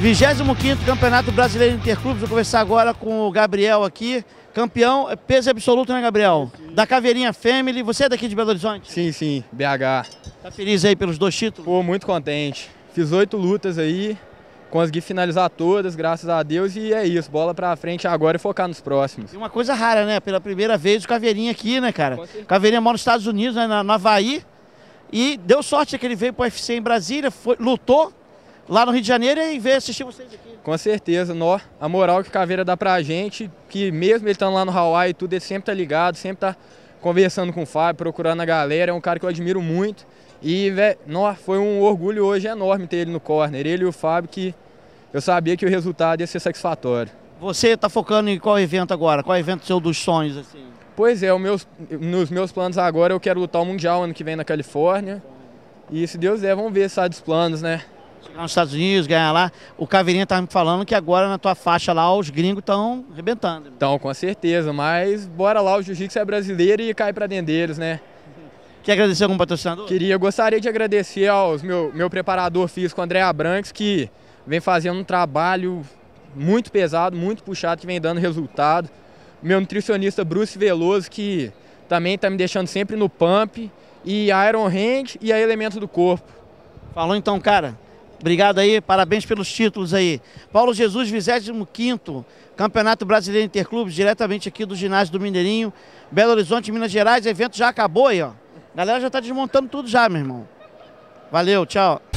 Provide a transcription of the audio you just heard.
25º Campeonato Brasileiro Interclubes. Vou conversar agora com o Gabriel aqui, campeão, é peso absoluto, né, Gabriel? Da Caveirinha Family. Você é daqui de Belo Horizonte? Sim, sim, BH. Tá feliz aí pelos dois títulos? Pô, muito contente. Fiz oito lutas aí, consegui finalizar todas, graças a Deus, e é isso, bola pra frente agora e focar nos próximos. E uma coisa rara, né? Pela primeira vez o Caveirinha aqui, né, cara? Caveirinha mora nos Estados Unidos, né, na, no Havaí, e deu sorte que ele veio pro UFC em Brasília, foi, lutou, lá no Rio de Janeiro e ver assistir vocês aqui. Com certeza, nó, a moral que o Caveira dá pra gente, que mesmo ele estando lá no Hawaii e tudo, ele sempre tá ligado, sempre tá conversando com o Fábio, procurando a galera, é um cara que eu admiro muito. E, véio, nó, foi um orgulho hoje enorme ter ele no corner, ele e o Fábio, que eu sabia que o resultado ia ser satisfatório. Você tá focando em qual evento agora? Qual evento seu dos sonhos, assim? Pois é, meus, nos meus planos agora eu quero lutar o Mundial ano que vem na Califórnia. E se Deus der, vamos ver se sai dos planos, né? Chegar nos Estados Unidos, ganhar lá. O Caveirinha tá me falando que agora na tua faixa lá os gringos estão arrebentando. Então, com certeza, mas bora lá, o jiu-jitsu é brasileiro e cai para dentro deles, né? Quer agradecer algum patrocinador? Queria, gostaria de agradecer ao meu, meu preparador físico, André Abrantes, que vem fazendo um trabalho muito pesado, muito puxado, que vem dando resultado. Meu nutricionista Bruce Veloso, que também está me deixando sempre no pump. E Iron Hand e a Elemento do Corpo. Falou então, cara. Obrigado aí, parabéns pelos títulos aí. Paulo Jesus, 25º Campeonato Brasileiro Interclubes, diretamente aqui do ginásio do Mineirinho, Belo Horizonte, Minas Gerais. O evento já acabou aí, ó. A galera já tá desmontando tudo já, meu irmão. Valeu, tchau.